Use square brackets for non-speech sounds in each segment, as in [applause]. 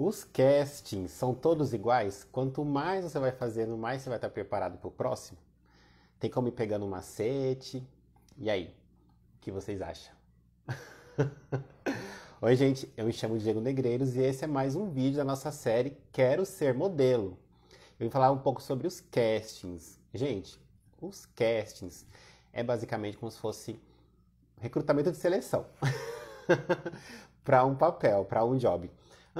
Os castings são todos iguais? Quanto mais você vai fazendo, mais você vai estar preparado para o próximo? Tem como ir pegando um macete? E aí? O que vocês acham? [laughs] Oi, gente, eu me chamo Diego Negreiros e esse é mais um vídeo da nossa série Quero Ser Modelo. Eu vim falar um pouco sobre os castings. Gente, os castings é basicamente como se fosse recrutamento de seleção [laughs] para um papel, para um job.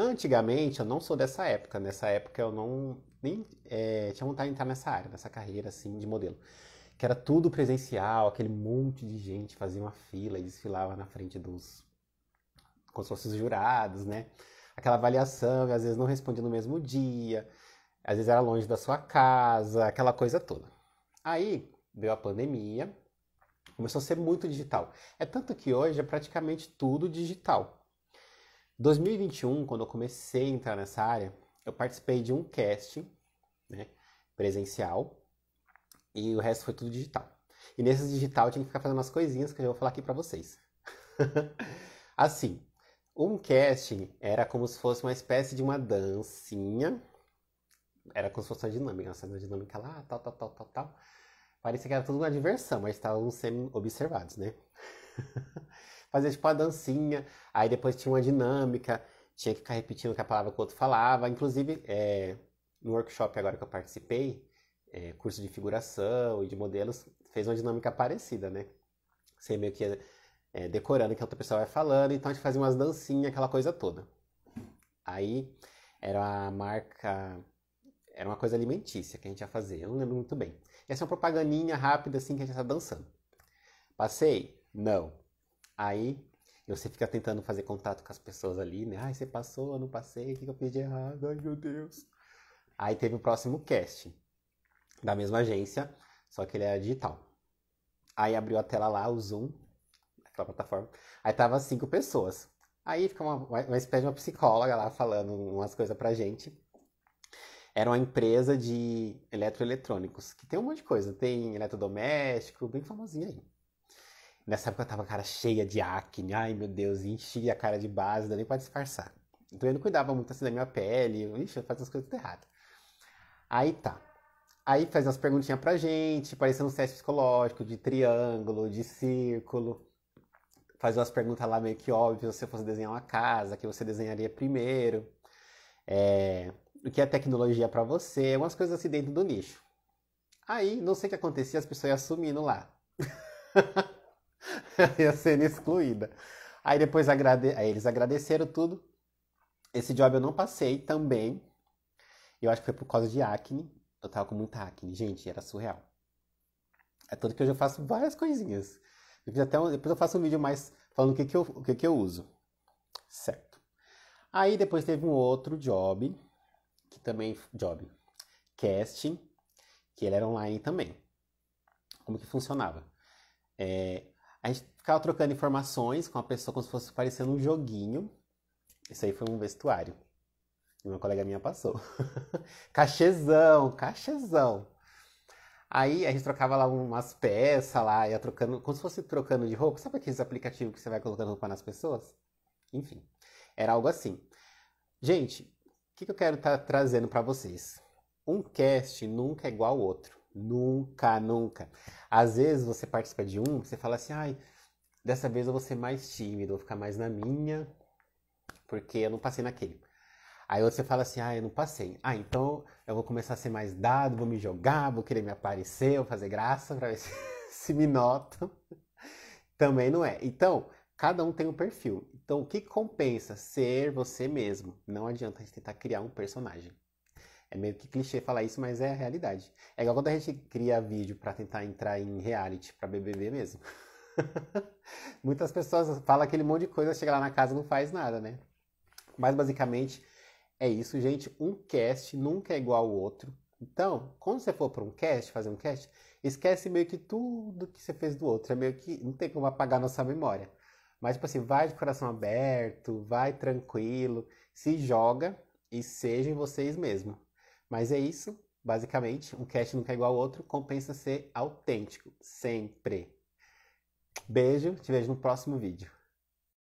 Antigamente, eu não sou dessa época. Nessa época eu não nem é, tinha vontade de entrar nessa área, nessa carreira assim de modelo. Que era tudo presencial, aquele monte de gente fazia uma fila e desfilava na frente dos como jurados, né? Aquela avaliação, e às vezes não respondia no mesmo dia, às vezes era longe da sua casa, aquela coisa toda. Aí veio a pandemia, começou a ser muito digital. É tanto que hoje é praticamente tudo digital. 2021, quando eu comecei a entrar nessa área, eu participei de um casting né, presencial e o resto foi tudo digital. E nesse digital eu tinha que ficar fazendo umas coisinhas que eu já vou falar aqui para vocês. [laughs] assim, um casting era como se fosse uma espécie de uma dancinha. Era como se fosse uma dinâmica, uma dinâmica lá, tal, tal, tal, tal, tal. Parecia que era tudo uma diversão, mas estavam sendo observados, né? [laughs] fazia tipo a dancinha, aí depois tinha uma dinâmica, tinha que ficar repetindo que a palavra que o outro falava. Inclusive, é, no workshop agora que eu participei, é, curso de figuração e de modelos, fez uma dinâmica parecida, né? Você meio que ia é, decorando o que a outra pessoa vai falando, então a gente fazia umas dancinhas, aquela coisa toda. Aí era a marca. Era uma coisa alimentícia que a gente ia fazer, eu não lembro muito bem. Ia ser uma propagandinha rápida assim que a gente está dançando. Passei? Não. Aí você fica tentando fazer contato com as pessoas ali, né? Ai, você passou, eu não passei, o que eu fiz de errado? Ai, meu Deus. Aí teve o próximo cast da mesma agência, só que ele era digital. Aí abriu a tela lá, o Zoom, aquela plataforma. Aí tava cinco pessoas. Aí fica uma, uma espécie de uma psicóloga lá falando umas coisas pra gente. Era uma empresa de eletroeletrônicos, que tem um monte de coisa. Tem eletrodoméstico, bem famosinha aí. Nessa época eu tava com a cara cheia de acne, ai meu Deus, enchia a cara de base, não dá nem pra disfarçar. Então eu não cuidava muito assim da minha pele, ixi, eu fazia as coisas erradas. Aí tá. Aí faz umas perguntinhas pra gente, parecendo um teste psicológico, de triângulo, de círculo. Faz umas perguntas lá meio que óbvias, se você fosse desenhar uma casa, que você desenharia primeiro. É, o que é tecnologia para você, umas coisas assim dentro do nicho. Aí, não sei o que acontecia, as pessoas iam assumindo lá. [laughs] [laughs] ia sendo excluída. Aí depois agrade... Aí eles agradeceram tudo. Esse job eu não passei também. Eu acho que foi por causa de acne. Eu tava com muita acne, gente, era surreal. É tanto que hoje eu faço várias coisinhas. Depois, até um... depois eu faço um vídeo mais falando o que, que, eu... O que, que eu uso. Certo. Aí depois teve um outro job, que também. Job. Casting, que ele era online também. Como que funcionava? É, a gente ficava trocando informações com a pessoa como se fosse parecendo um joguinho. Isso aí foi um vestuário. E uma colega minha passou. [laughs] cachezão, cachezão. Aí a gente trocava lá umas peças lá, ia trocando, como se fosse trocando de roupa. Sabe aqueles aplicativos que você vai colocando roupa nas pessoas? Enfim, era algo assim. Gente, o que, que eu quero estar tá trazendo para vocês? Um cast nunca é igual ao outro. Nunca, nunca. Às vezes você participa de um, você fala assim, ai, dessa vez eu vou ser mais tímido, vou ficar mais na minha, porque eu não passei naquele. Aí você fala assim, ah, eu não passei. Ah, então eu vou começar a ser mais dado, vou me jogar, vou querer me aparecer, vou fazer graça pra ver [laughs] se, se me notam. Também não é. Então, cada um tem um perfil. Então, o que compensa? Ser você mesmo. Não adianta a gente tentar criar um personagem. É meio que clichê falar isso, mas é a realidade. É igual quando a gente cria vídeo para tentar entrar em reality, para BBB mesmo. [laughs] Muitas pessoas falam aquele monte de coisa, chega lá na casa e não faz nada, né? Mas basicamente é isso, gente. Um cast nunca é igual ao outro. Então, quando você for para um cast, fazer um cast, esquece meio que tudo que você fez do outro. É meio que não tem como apagar nossa memória. Mas, tipo assim, vai de coração aberto, vai tranquilo, se joga e sejam vocês mesmos. Mas é isso, basicamente. Um cast nunca é igual ao outro, compensa ser autêntico, sempre. Beijo, te vejo no próximo vídeo.